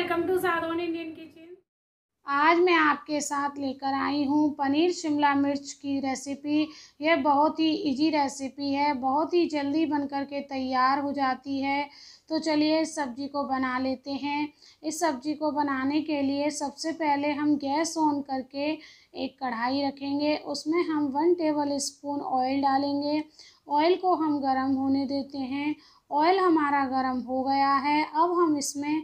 Welcome to Sadhon Indian kitchen आज मैं आपके साथ लेकर आई हूँ पनीर शिमला मिर्च की रेसिपी यह बहुत ही इजी रेसिपी है बहुत ही जल्दी बन कर के तैयार हो जाती है तो चलिए इस सब्ज़ी को बना लेते हैं इस सब्ज़ी को बनाने के लिए सबसे पहले हम गैस ऑन करके एक कढ़ाई रखेंगे उसमें हम वन टेबल स्पून ऑयल डालेंगे ऑयल को हम गरम होने देते हैं ऑयल हमारा गर्म हो गया है अब हम इसमें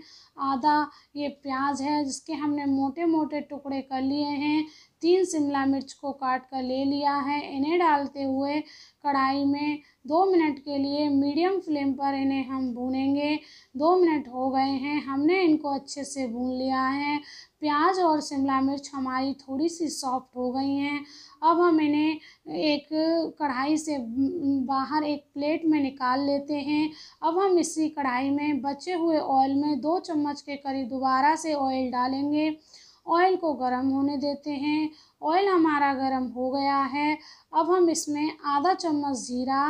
आधा ये प्याज है जिसके हमने मोटे मोटे टुकड़े कर लिए हैं तीन शिमला मिर्च को काट कर ले लिया है इन्हें डालते हुए कढ़ाई में दो मिनट के लिए मीडियम फ्लेम पर इन्हें हम भूनेंगे दो मिनट हो गए हैं हमने इनको अच्छे से भून लिया है प्याज और शिमला मिर्च हमारी थोड़ी सी सॉफ्ट हो गई हैं अब हम इन्हें एक कढ़ाई से बाहर एक प्लेट में निकाल लेते हैं अब हम इसी कढ़ाई में बचे हुए ऑयल में दो चम्मच के करीब दोबारा से ऑयल डालेंगे ऑयल को गर्म होने देते हैं ऑयल हमारा गर्म हो गया है अब हम इसमें आधा चम्मच ज़ीरा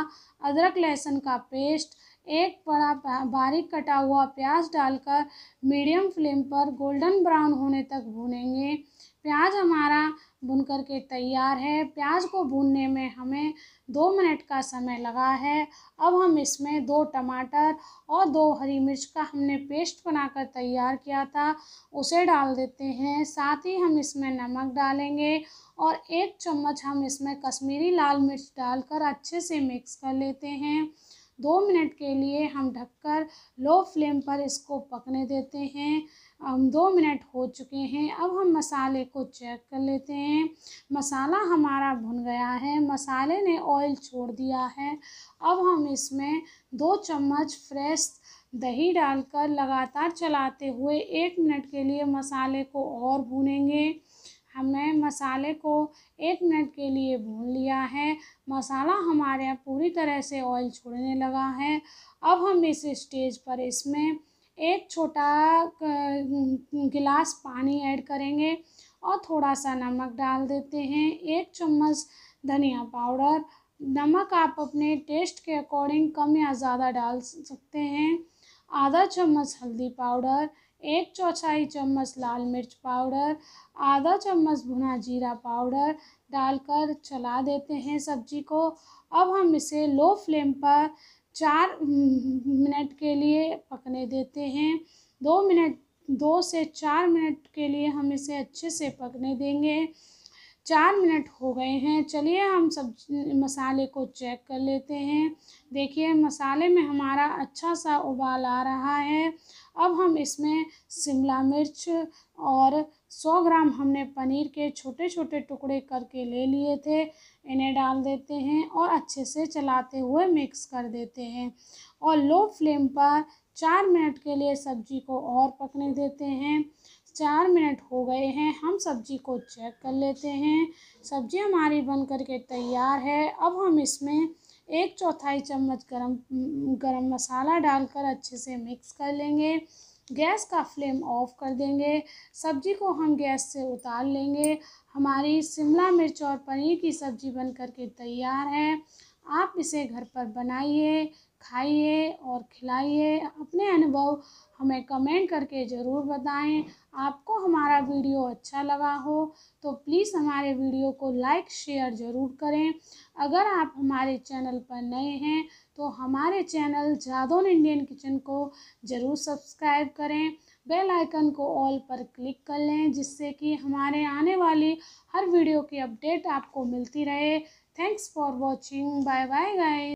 अदरक लहसुन का पेस्ट एक बड़ा बारीक कटा हुआ प्याज डालकर मीडियम फ्लेम पर गोल्डन ब्राउन होने तक भूनेंगे प्याज हमारा भुन कर के तैयार है प्याज को भूनने में हमें दो मिनट का समय लगा है अब हम इसमें दो टमाटर और दो हरी मिर्च का हमने पेस्ट बनाकर तैयार किया था उसे डाल देते हैं साथ ही हम इसमें नमक डालेंगे और एक चम्मच हम इसमें कश्मीरी लाल मिर्च डालकर अच्छे से मिक्स कर लेते हैं दो मिनट के लिए हम ढककर लो फ्लेम पर इसको पकने देते हैं हम दो मिनट हो चुके हैं अब हम मसाले को चेक कर लेते हैं मसाला हमारा भुन गया है मसाले ने ऑयल छोड़ दिया है अब हम इसमें दो चम्मच फ्रेश दही डालकर लगातार चलाते हुए एक मिनट के लिए मसाले को और भूनेंगे हमने मसाले को एक मिनट के लिए भून लिया है मसाला हमारे यहाँ पूरी तरह से ऑयल छोड़ने लगा है अब हम इस स्टेज पर इसमें एक छोटा गिलास पानी ऐड करेंगे और थोड़ा सा नमक डाल देते हैं एक चम्मच धनिया पाउडर नमक आप अपने टेस्ट के अकॉर्डिंग कम या ज़्यादा डाल सकते हैं आधा चम्मच हल्दी पाउडर एक चौथाई चम्मच लाल मिर्च पाउडर आधा चम्मच भुना जीरा पाउडर डालकर चला देते हैं सब्जी को अब हम इसे लो फ्लेम पर चार मिनट के लिए पकने देते हैं दो मिनट दो से चार मिनट के लिए हम इसे अच्छे से पकने देंगे चार मिनट हो गए हैं चलिए हम सब मसाले को चेक कर लेते हैं देखिए मसाले में हमारा अच्छा सा उबाल आ रहा है अब हम इसमें शिमला मिर्च और 100 ग्राम हमने पनीर के छोटे छोटे टुकड़े करके ले लिए थे इन्हें डाल देते हैं और अच्छे से चलाते हुए मिक्स कर देते हैं और लो फ्लेम पर चार मिनट के लिए सब्जी को और पकने देते हैं चार मिनट हो गए हैं हम सब्ज़ी को चेक कर लेते हैं सब्ज़ी हमारी बन कर के तैयार है अब हम इसमें एक चौथाई चम्मच गरम गरम मसाला डालकर अच्छे से मिक्स कर लेंगे गैस का फ्लेम ऑफ कर देंगे सब्जी को हम गैस से उतार लेंगे हमारी शिमला मिर्च और पनीर की सब्ज़ी बन कर के तैयार है आप इसे घर पर बनाइए खाइए और खिलाइए अपने अनुभव हमें कमेंट करके ज़रूर बताएं आपको हमारा वीडियो अच्छा लगा हो तो प्लीज़ हमारे वीडियो को लाइक शेयर ज़रूर करें अगर आप हमारे चैनल पर नए हैं तो हमारे चैनल जादौन इंडियन किचन को ज़रूर सब्सक्राइब करें बेल आइकन को ऑल पर क्लिक कर लें जिससे कि हमारे आने वाली हर वीडियो की अपडेट आपको मिलती रहे Thanks for watching. Bye bye guys.